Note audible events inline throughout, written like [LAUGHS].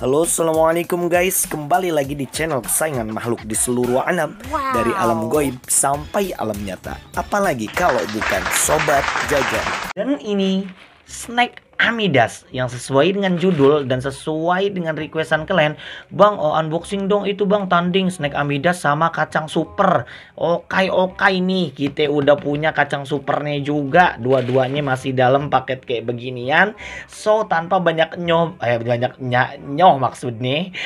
Halo Assalamualaikum guys Kembali lagi di channel kesayangan makhluk di seluruh alam wow. Dari alam goib sampai alam nyata Apalagi kalau bukan Sobat Jajan Dan ini snack Amidas yang sesuai dengan judul dan sesuai dengan requestan kalian Bang oh unboxing dong itu bang tanding snack Amidas sama kacang super Oke oke nih kita udah punya kacang supernya juga dua-duanya masih dalam paket kayak beginian So tanpa banyak nyoh eh banyak nyoh [LAUGHS] nih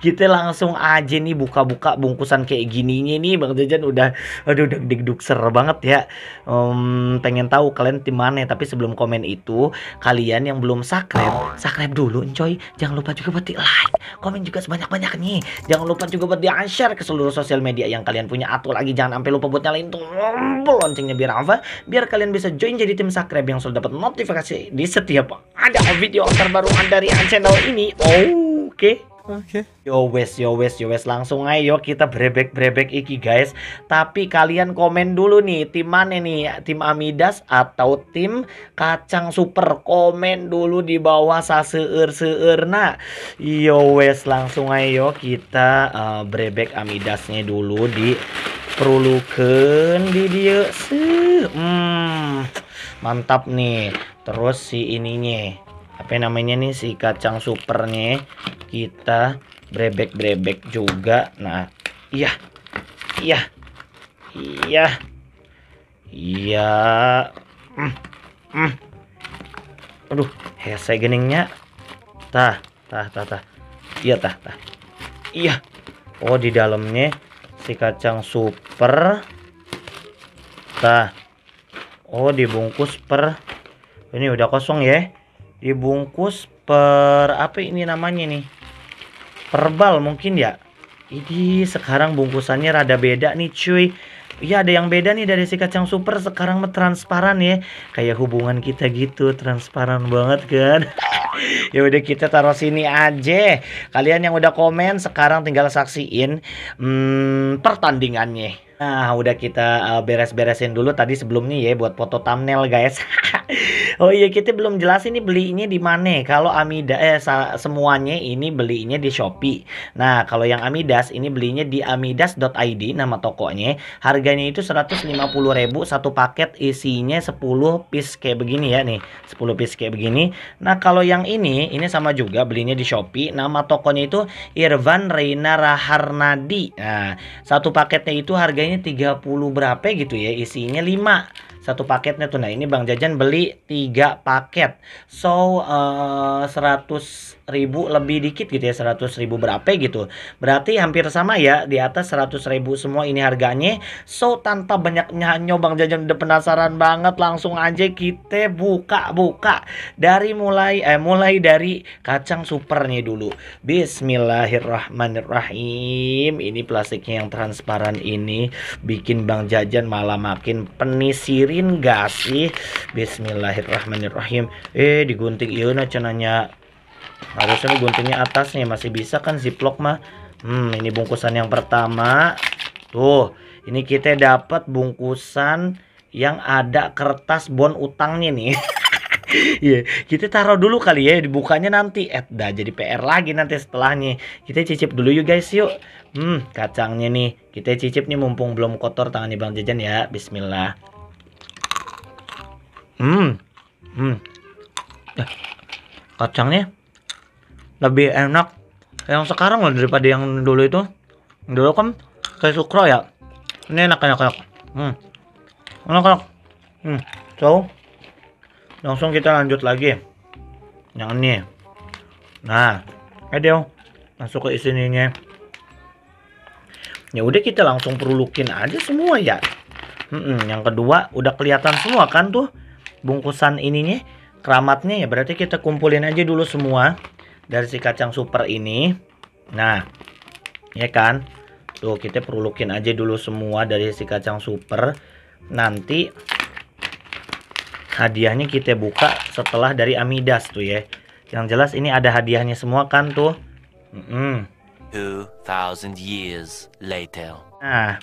kita langsung aja nih buka-buka bungkusan kayak gini nih Bang Jajan udah aduh udah deg ser banget ya um, pengen tahu kalian tim mana tapi sebelum komen itu kalian yang belum subscribe subscribe dulu enjoy jangan lupa juga buat di like komen juga sebanyak-banyak nih jangan lupa juga buat di share ke seluruh sosial media yang kalian punya atau lagi jangan sampai lupa buat nyalain tombol loncengnya biar apa biar kalian bisa join jadi tim subscribe yang selalu dapat notifikasi di setiap ada video terbaru dari channel ini oke okay. Okay. Yo wes, yo wes, yo wes langsung ayo kita brebek-brebek iki guys. Tapi kalian komen dulu nih tim mana nih? Tim Amidas atau tim Kacang Super? Komen dulu di bawah saseur-seur nak. Yo wes langsung ayo kita uh, brebek Amidasnya dulu di perlukan di dia. Hmm, mantap nih. Terus si ininya apa namanya nih si kacang supernya kita brebek-brebek juga nah iya iya iya iya hmm, hmm. aduh hese geningnya tah tah tah tah iya tah tah iya oh di dalamnya si kacang super tah oh dibungkus per ini udah kosong ya dibungkus per apa ini namanya nih perbal mungkin ya ini sekarang bungkusannya rada beda nih cuy ya ada yang beda nih dari si kacang super sekarang mah transparan ya kayak hubungan kita gitu transparan banget kan [LAUGHS] ya udah kita taruh sini aja kalian yang udah komen sekarang tinggal saksiin hmm, pertandingannya nah udah kita eh, beres-beresin dulu tadi sebelumnya ya buat foto thumbnail guys [LAUGHS] Oh iya kita belum jelas ini belinya di mana. Kalau Amida eh semuanya ini belinya di Shopee. Nah, kalau yang Amidas ini belinya di amidas.id nama tokonya. Harganya itu 150.000 satu paket isinya 10 piece kayak begini ya nih. 10 piece kayak begini. Nah, kalau yang ini ini sama juga belinya di Shopee. Nama tokonya itu Irvan Reina Raharnadi. Nah, satu paketnya itu harganya 30 berapa gitu ya, isinya 5 satu paketnya tuh nah ini Bang Jajan beli tiga paket so uh, eh, 100 ribu lebih dikit gitu ya 100 ribu berapa gitu berarti hampir sama ya di atas 100 ribu semua ini harganya so tanpa banyak Bang jajan udah penasaran banget langsung aja kita buka-buka dari mulai eh mulai dari kacang supernya dulu Bismillahirrahmanirrahim ini plastiknya yang transparan ini bikin bang jajan malah makin penisirin gak sih Bismillahirrahmanirrahim eh digunting iya nah, cenanya harusnya guntingnya atas nih masih bisa kan ziplock mah hmm ini bungkusan yang pertama tuh ini kita dapat bungkusan yang ada kertas bon utangnya nih [LAUGHS] Iya, yeah. kita taruh dulu kali ya dibukanya nanti. Eh, dah jadi PR lagi nanti setelahnya. Kita cicip dulu yuk guys, yuk. Hmm, kacangnya nih. Kita cicip nih mumpung belum kotor tangannya Bang Jajan ya. Bismillah. Hmm. Hmm. Eh, kacangnya lebih enak yang sekarang loh daripada yang dulu itu dulu kan kayak sukro ya ini enak enak enak hmm enak enak hmm so langsung kita lanjut lagi yang ini nah ayo eh, masuk ke isinya ya udah kita langsung perlukin aja semua ya hmm, yang kedua udah kelihatan semua kan tuh bungkusan ininya keramatnya ya berarti kita kumpulin aja dulu semua dari si kacang super ini nah ya kan tuh kita perlukin aja dulu semua dari si kacang super nanti hadiahnya kita buka setelah dari Amidas tuh ya yang jelas ini ada hadiahnya semua kan tuh mm -hmm. years later nah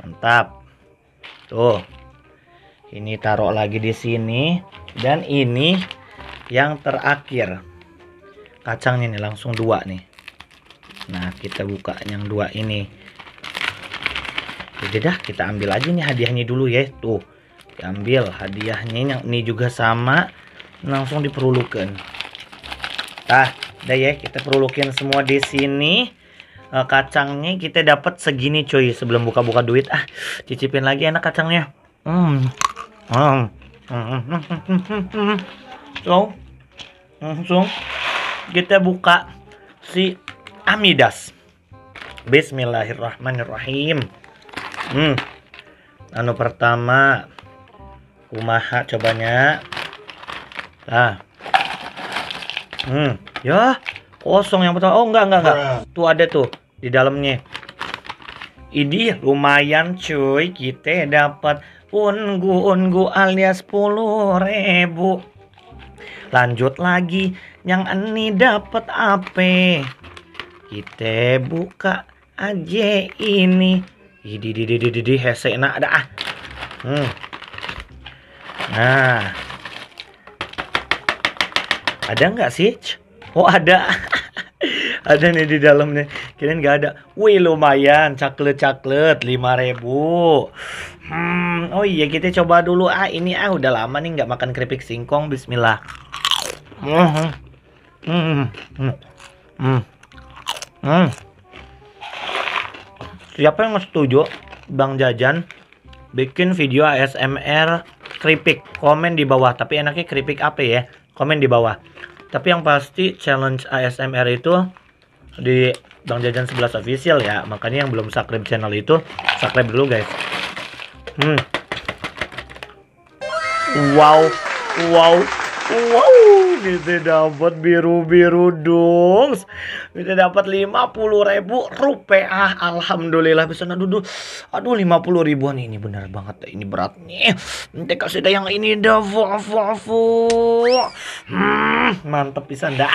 mantap tuh ini taruh lagi di sini dan ini yang terakhir kacangnya nih langsung dua nih nah kita buka yang dua ini jadi dah kita ambil aja nih hadiahnya dulu ya tuh diambil hadiahnya yang ini juga sama langsung diperlukan ah dah ya kita perlukan semua di sini eh, kacangnya kita dapat segini coy sebelum buka-buka duit ah cicipin lagi enak kacangnya hmm hmm hmm hmm hmm hmm hmm, hmm, hmm. so kita buka si Amidas. Bismillahirrahmanirrahim. Hmm. Anu pertama kumaha cobanya. Nah. Hmm, ya kosong yang pertama. Oh, enggak enggak enggak. Tuh ada tuh di dalamnya. Ini lumayan cuy kita dapat ungu-ungu alias 10 ribu lanjut lagi yang ini dapat apa kita buka aja ini idi di di di di hese enak ada ah hmm. nah ada nggak sih oh ada [LAUGHS] ada nih di dalamnya kirain nggak ada wih lumayan caklet caklet lima ribu Hmm, oh iya kita coba dulu ah ini ah udah lama nih nggak makan keripik singkong. Bismillah. Hmm, hmm, hmm, hmm, hmm. hmm. Siapa yang setuju Bang Jajan bikin video ASMR keripik? Komen di bawah. Tapi enaknya keripik apa ya? Komen di bawah. Tapi yang pasti challenge ASMR itu di Bang Jajan 11 official ya. Makanya yang belum subscribe channel itu subscribe dulu guys. Hmm. Wow, wow, wow, kita dapat biru-biru dong. Kita dapat lima puluh ribu rupiah. Alhamdulillah bisa aduh, lima puluh ribuan ini benar banget. Ini berat nih. Nanti kasih yang ini dah. Hmm, mantep bisa dah.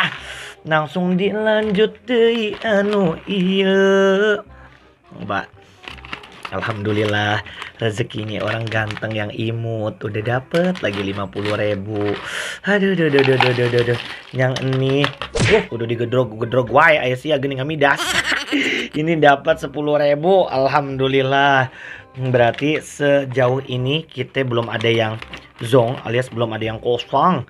Langsung dilanjut deh anu iya. Mbak Alhamdulillah rezekinya orang ganteng yang imut udah dapet lagi 50 ribu aduh aduh aduh aduh aduh aduh, yang ini uh udah digedrog gedrog wae ayah sih gini Amidas [LAUGHS] ini dapat 10 ribu Alhamdulillah berarti sejauh ini kita belum ada yang zong alias belum ada yang kosong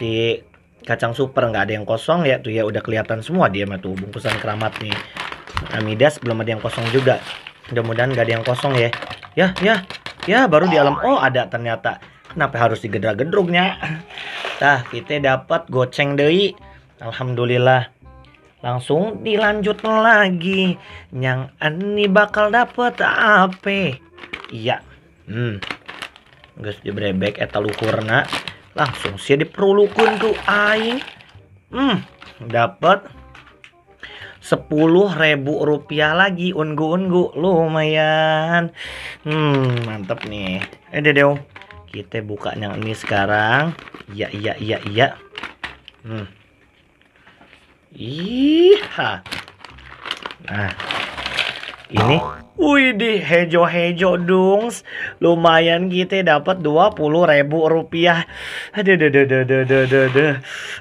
si kacang super nggak ada yang kosong ya tuh ya udah kelihatan semua dia mah tuh bungkusan keramat nih Amidas belum ada yang kosong juga mudah-mudahan gak ada yang kosong ya ya ya ya baru di alam oh ada ternyata kenapa harus digedra-gedrugnya nah [CLEARS THROAT] kita dapat goceng dei alhamdulillah langsung dilanjut lagi yang ini bakal dapat apa iya hmm guys dibrebek eta luhurna langsung sih diperlukan tuh aing hmm dapat sepuluh ribu rupiah lagi ungu-ungu lumayan hmm mantep nih eh deh kita buka yang ini sekarang Ya ya ya ya. hmm iha nah ini Wih di hejo-hejo dongs, Lumayan kita gitu ya, dapat dua puluh ribu rupiah Aduh, aduh, aduh, aduh, aduh, aduh,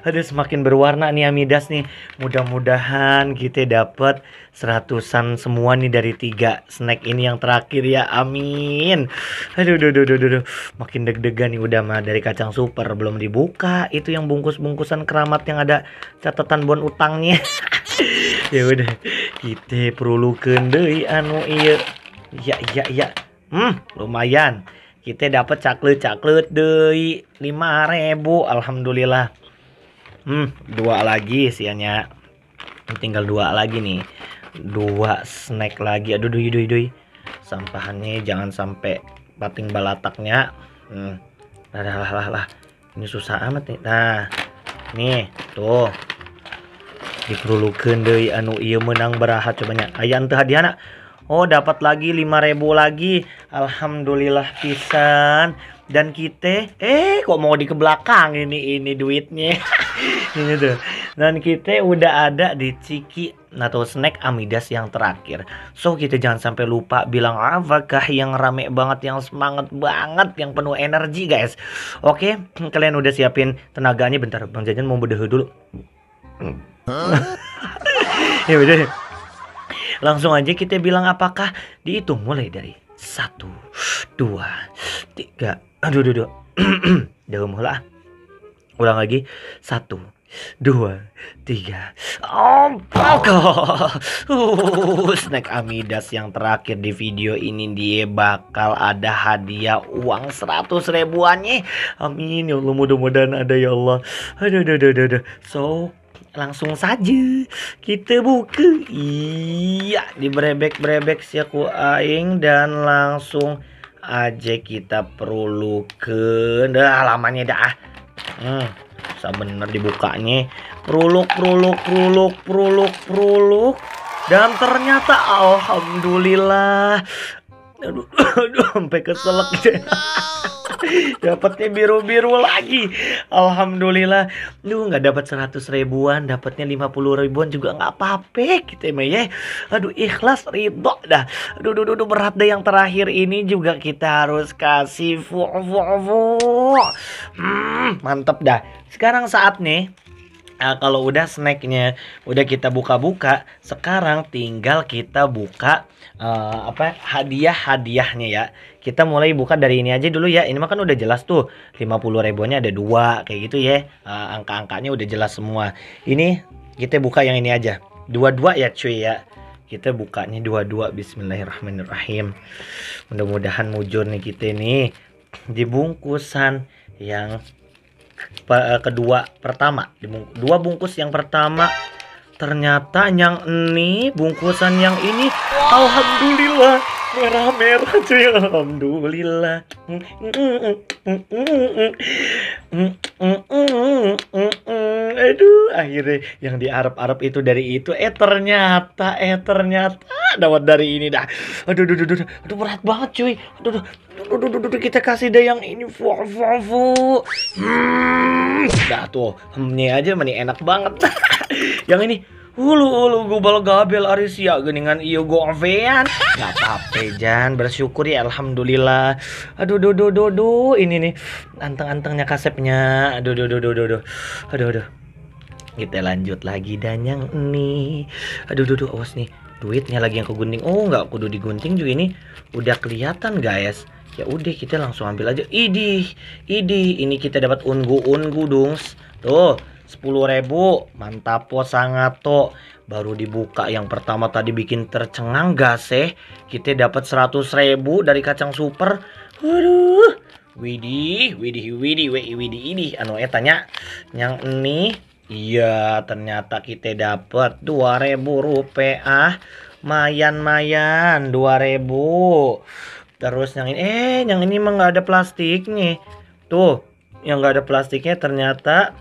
aduh semakin berwarna nih Amidas nih Mudah-mudahan kita gitu ya, dapat seratusan semua nih dari tiga snack ini yang terakhir ya Amin Aduh, aduh, aduh, aduh, aduh. Makin deg-degan nih udah mah dari kacang super belum dibuka Itu yang bungkus-bungkusan keramat yang ada catatan bon utangnya [LAUGHS] Ya udah kita perlu kendai anu iya ya ya ya hmm lumayan kita dapat caklet caklet lima ribu alhamdulillah hmm dua lagi sianya tinggal dua lagi nih dua snack lagi aduh duh duh duh sampahannya jangan sampai pating balataknya hmm lah lah lah lah ini susah amat nih nah nih tuh diperlukan deh, anu ia menang berahat cobanya ayam tuh nak. Oh dapat lagi 5000 lagi Alhamdulillah pisan dan kita eh kok mau di ke belakang ini ini duitnya [LAUGHS] ini tuh dan kita udah ada di ciki atau nah, snack amidas yang terakhir so kita jangan sampai lupa bilang apakah yang rame banget yang semangat banget yang penuh energi guys oke kalian udah siapin tenaganya bentar bang jajan mau bedah dulu [LAUGHS] ya udah. Ya. Langsung aja kita bilang apakah dihitung mulai dari satu, dua, tiga. Aduh, aduh, aduh. Dalam [CLEARS THROAT] mula. Ulang lagi. Satu, dua, tiga. Oh, oh snack Amidas yang terakhir di video ini dia bakal ada hadiah uang seratus ribuannya. Amin ya Allah mudah-mudahan ada ya Allah. Aduh, aduh, aduh, aduh. So langsung saja kita buka iya di brebek brebek aku aing dan langsung aja kita perlu ke dah lamanya dah hmm bisa bener dibukanya peruluk peruluk peruluk peruluk peruluk dan ternyata alhamdulillah aduh [COUGHS] aduh sampai keselak gitu dapatnya biru-biru lagi alhamdulillah lu nggak dapat seratus ribuan dapatnya lima puluh ribuan juga nggak apa-apa gitu ya, emang ya aduh ikhlas ridho dah aduh, aduh, aduh berat deh yang terakhir ini juga kita harus kasih fu fu fu hmm, mantep dah sekarang saat nih. Nah, kalau udah snacknya udah kita buka-buka, sekarang tinggal kita buka uh, apa hadiah-hadiahnya ya. Kita mulai buka dari ini aja dulu ya. Ini mah kan udah jelas tuh 50 ribuannya ada dua kayak gitu ya. Uh, angka-angkanya udah jelas semua. Ini kita buka yang ini aja. Dua-dua ya cuy ya. Kita bukanya dua-dua Bismillahirrahmanirrahim. Mudah-mudahan mujur nih kita nih dibungkusan yang Eh, kedua pertama dua bungkus yang pertama ternyata yang ini bungkusan yang ini alhamdulillah merah-merah cuy ya alhamdulillah aduh akhirnya yang di Arab-Arab itu dari itu eh ternyata eh ternyata dapat dari ini dah aduh aduh aduh aduh, aduh berat banget cuy aduh aduh aduh, aduh, aduh kita kasih deh yang ini fu fu fu hmm. dah tuh hemnya aja mani enak banget [LAUGHS] yang ini Ulu ulu bal gabel Arisia geningan iyo gue govean. Gak apa-apa Jan, bersyukur ya alhamdulillah. Aduh do do do do ini nih anteng-antengnya kasepnya. Aduh do do do do do. Aduh aduh. Kita lanjut lagi dan yang ini. Aduh do do awas nih. Duitnya lagi yang kegunting. Oh, nggak kudu digunting juga ini. Udah kelihatan guys ya udah kita langsung ambil aja idih idih ini kita dapat ungu ungu dongs tuh 10.000 mantap po sangat sangato baru dibuka yang pertama tadi bikin tercengang gas eh kita dapat seratus 100.000 dari kacang super waduh widih widih widih widih widih ini anu eh, tanya yang ini iya ternyata kita dapat dua 2.000 rupiah ah, mayan mayan dua 2.000 terus yang ini eh yang ini emang gak ada plastiknya tuh yang gak ada plastiknya ternyata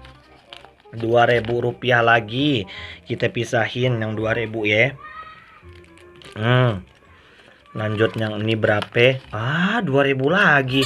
2000 rupiah lagi kita pisahin yang 2000 ya hmm. lanjut yang ini berapa ah 2000 lagi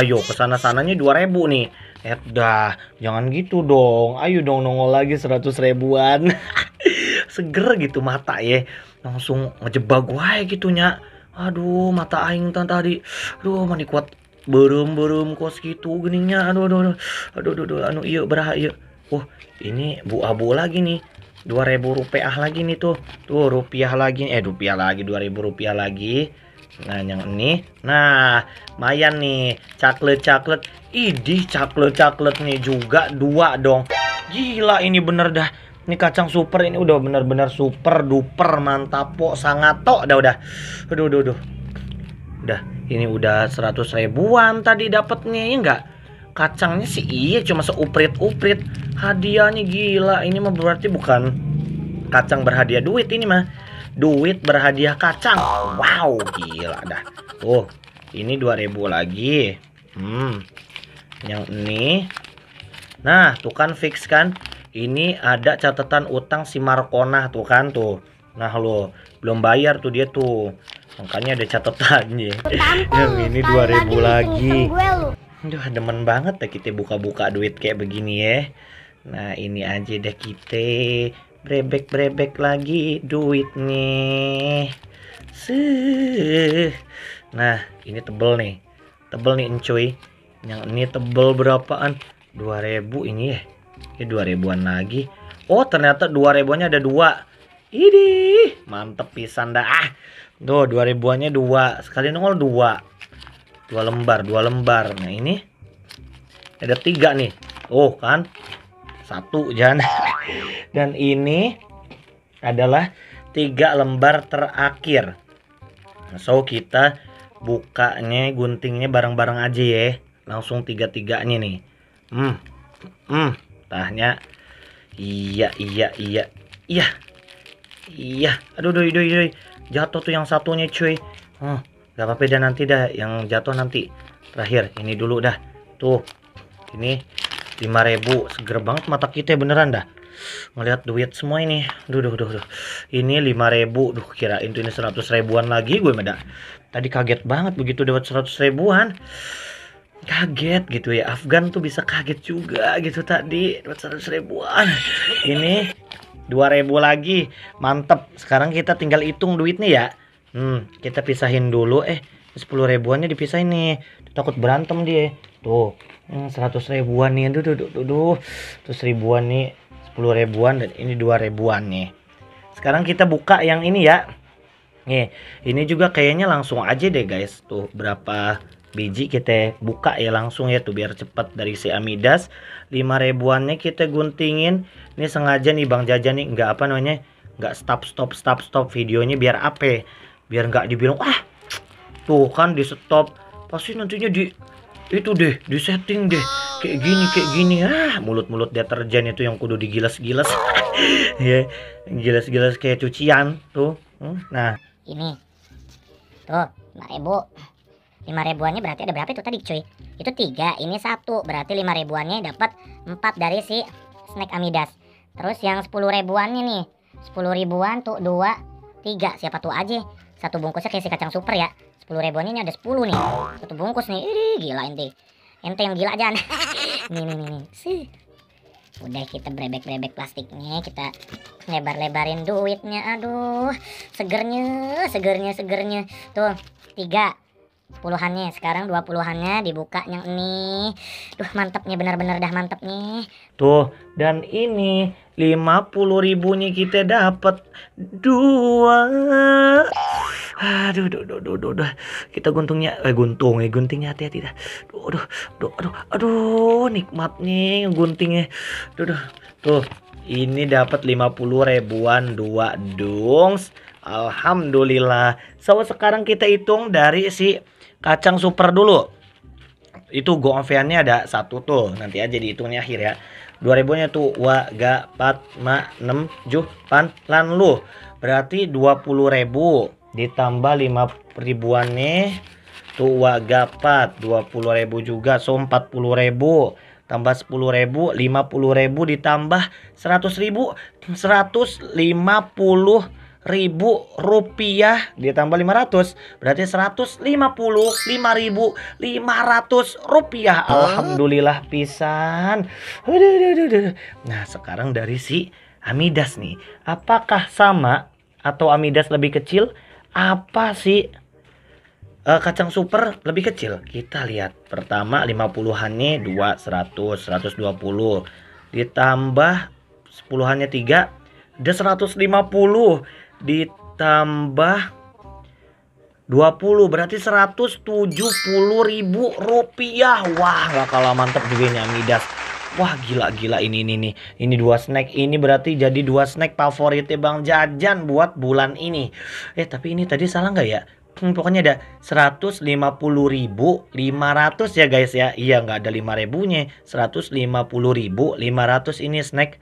ayo kesana sananya 2000 nih eh dah jangan gitu dong ayo dong nongol lagi seratus ribuan [LAUGHS] seger gitu mata ya langsung ngejebak gue ya gitunya aduh mata aing tadi aduh mani kuat berum berum kos gitu geningnya aduh aduh aduh aduh aduh, aduh anu iya aduh, iya wah ini bu abu lagi nih 2000 rupiah lagi nih tuh tuh rupiah lagi eh rupiah lagi 2000 rupiah lagi nah yang ini nah mayan nih caklet caklet idih caklet caklet nih juga dua dong gila ini bener dah ini kacang super ini udah bener-bener super duper mantap po sangat tok dah udah aduh aduh aduh udah ini udah 100 ribuan tadi dapetnya ya enggak kacangnya sih iya cuma seuprit-uprit hadiahnya gila ini mah berarti bukan kacang berhadiah duit ini mah duit berhadiah kacang wow gila dah tuh ini 2000 lagi hmm yang ini nah tuh kan fix kan ini ada catatan utang si Markona tuh kan tuh nah lo belum bayar tuh dia tuh makanya ada catatannya yang ini 2000 lagi Aduh demen banget ya kita buka-buka duit kayak begini ya Nah ini aja deh kita brebek-brebek lagi duit nih. Sih. Nah ini tebel nih, tebel nih encuy. Yang ini tebel berapaan? 2000 ini ya. Ini 2000-an lagi. Oh ternyata 2000-nya ada dua. Ini mantep pisan dah. Ah. Tuh 2000-nya dua. Sekali nongol dua. Dua lembar, dua lembar. Nah ini ada tiga nih. Oh kan satu jangan [LAUGHS] dan ini adalah tiga lembar terakhir so kita bukanya guntingnya bareng-bareng aja ya langsung tiga-tiganya nih hmm hmm tahnya iya iya iya iya iya aduh doi doi doi jatuh tuh yang satunya cuy hmm gak apa-apa dah nanti dah yang jatuh nanti terakhir ini dulu dah tuh ini 5000 seger banget mata kita beneran dah ngelihat duit semua ini duh duh duh, duh. ini 5000 duh kira itu ini 100 ribuan lagi gue meda tadi kaget banget begitu dapat 100 ribuan kaget gitu ya Afgan tuh bisa kaget juga gitu tadi dapat 100 ribuan ini dua ribu lagi mantep sekarang kita tinggal hitung duitnya ya hmm kita pisahin dulu eh 10 ribuannya dipisahin nih takut berantem dia tuh seratus ribuan nih aduh duh duh duh terus ribuan nih sepuluh ribuan dan ini dua ribuan nih sekarang kita buka yang ini ya nih ini juga kayaknya langsung aja deh guys tuh berapa biji kita buka ya langsung ya tuh biar cepat dari si Amidas 5 ribuannya kita guntingin ini sengaja nih Bang jajan nih nggak apa namanya nggak stop stop stop stop videonya biar apa ya? biar nggak dibilang ah tuh kan di stop pasti nantinya di itu deh di setting deh kayak gini kayak gini ah mulut-mulut deterjen itu yang kudu digilas-gilas [LAUGHS] ya giles gilas-gilas kayak cucian tuh hmm, nah ini tuh lima ribu lima ribuannya berarti ada berapa itu tadi cuy itu tiga ini satu berarti lima ribuannya dapat empat dari si snack amidas terus yang sepuluh ribuannya nih sepuluh ribuan tuh dua tiga siapa tuh aja satu bungkusnya kayak si kacang super ya 10 ribuan ini ada 10 nih satu bungkus nih Iri, gila ente ente yang gila jangan [LAUGHS] nih nih nih, nih. Sih. udah kita brebek-brebek plastiknya kita lebar-lebarin duitnya aduh segernya segernya segernya tuh tiga puluhannya sekarang dua puluhannya dibuka yang ini duh mantepnya benar-benar dah mantep nih tuh dan ini lima puluh ribunya kita dapat dua aduh duh, duh, duh, duh, duh. kita guntungnya eh guntung eh guntingnya hati-hati dah duh, duh, duh, aduh aduh nikmat nih guntingnya eh. duh, duh. tuh ini dapat lima puluh ribuan dua dongs Alhamdulillah so sekarang kita hitung dari si kacang super dulu itu go oviannya ada satu tuh nanti aja dihitungnya akhir ya 2000 nya tuh wa ga pat ma nem juh pan lan lu berarti dua puluh ribu ditambah 5 ribuan nih tuh tua gapat 20 ribu juga so 40 ribu tambah 10 ribu 50 ribu ditambah 100 ribu 150 ribu rupiah ditambah 500 berarti 155 ribu 500 rupiah huh? Alhamdulillah pisan aduh, aduh, aduh. nah sekarang dari si Amidas nih apakah sama atau Amidas lebih kecil apa sih uh, kacang super lebih kecil kita lihat pertama 50-an nih 2 100 120 ditambah 10-annya 3 ada 150 ditambah 20 berarti 170 ribu rupiah wah gak kalah mantep juga ini Amidas wah gila gila ini ini nih ini dua snack ini berarti jadi dua snack favorit favoritnya bang jajan buat bulan ini eh tapi ini tadi salah nggak ya hmm, pokoknya ada 150.500 ya guys ya iya nggak ada 5 ribunya 150.500 ini snack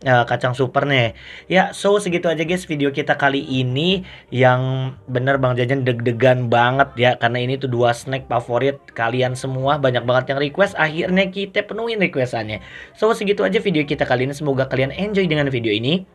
Eh, kacang super nih. Ya, so segitu aja guys video kita kali ini yang bener Bang Jajan deg-degan banget ya karena ini tuh dua snack favorit kalian semua banyak banget yang request akhirnya kita penuhin requestannya. So segitu aja video kita kali ini semoga kalian enjoy dengan video ini.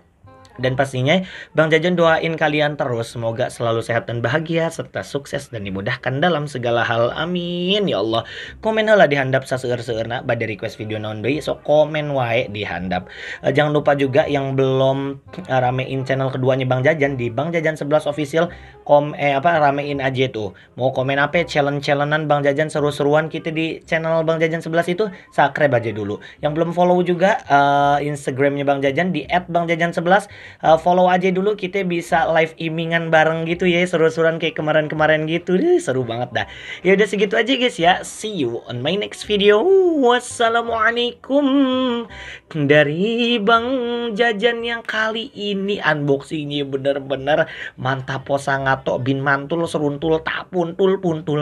Dan pastinya Bang Jajan doain kalian terus semoga selalu sehat dan bahagia serta sukses dan dimudahkan dalam segala hal. Amin ya Allah. Komen lah dihandap seur seurna pada request video non doi so komen wae dihandap. Uh, eh, jangan lupa juga yang belum uh, ramein channel keduanya Bang Jajan di Bang Jajan 11 official kom eh apa ramein aja tuh mau komen apa challenge challengean bang jajan seru-seruan kita di channel bang jajan 11 itu subscribe aja dulu yang belum follow juga uh, instagramnya bang jajan di @bangjajan11 uh, eh, follow aja dulu kita bisa live imingan bareng gitu ya seru-seruan kayak kemarin-kemarin gitu Duh, seru banget dah ya udah segitu aja guys ya see you on my next video wassalamualaikum dari bang jajan yang kali ini unboxingnya bener-bener mantap posangat Matok bin Mantul seruntul tak puntul puntul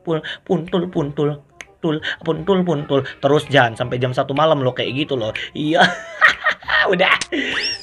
puntul puntul puntul puntul terus jangan sampai jam satu malam lo kayak gitu loh iya [LAUGHS] udah